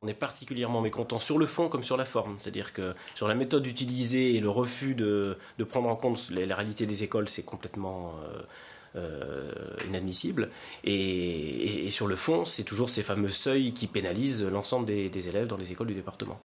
On est particulièrement mécontent sur le fond comme sur la forme, c'est-à-dire que sur la méthode utilisée et le refus de, prendre en compte la, réalité des écoles, c'est complètement euh, euh, inadmissible. Et, sur le fond, c'est toujours ces fameux seuils qui pénalisent l'ensemble des élèves dans les écoles du département.